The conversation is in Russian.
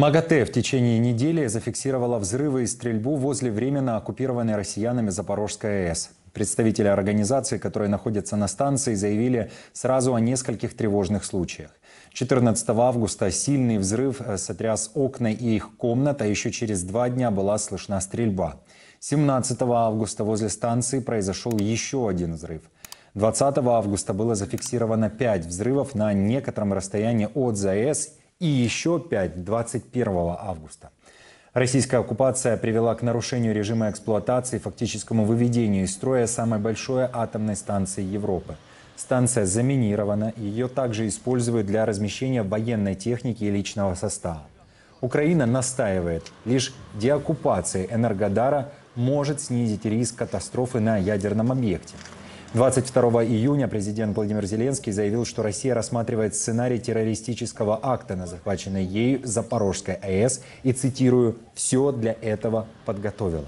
МАГАТЭ в течение недели зафиксировала взрывы и стрельбу возле временно оккупированной россиянами Запорожской АЭС. Представители организации, которые находятся на станции, заявили сразу о нескольких тревожных случаях. 14 августа сильный взрыв э, сотряс окна и их комнат, а еще через два дня была слышна стрельба. 17 августа возле станции произошел еще один взрыв – 20 августа было зафиксировано 5 взрывов на некотором расстоянии от ЗАЭС и еще 5 21 августа. Российская оккупация привела к нарушению режима эксплуатации и фактическому выведению из строя самой большой атомной станции Европы. Станция заминирована, ее также используют для размещения военной техники и личного состава. Украина настаивает, лишь деоккупация Энергодара может снизить риск катастрофы на ядерном объекте. 22 июня президент Владимир Зеленский заявил, что Россия рассматривает сценарий террористического акта на захваченной ею Запорожской АЭС и, цитирую, «все для этого подготовила».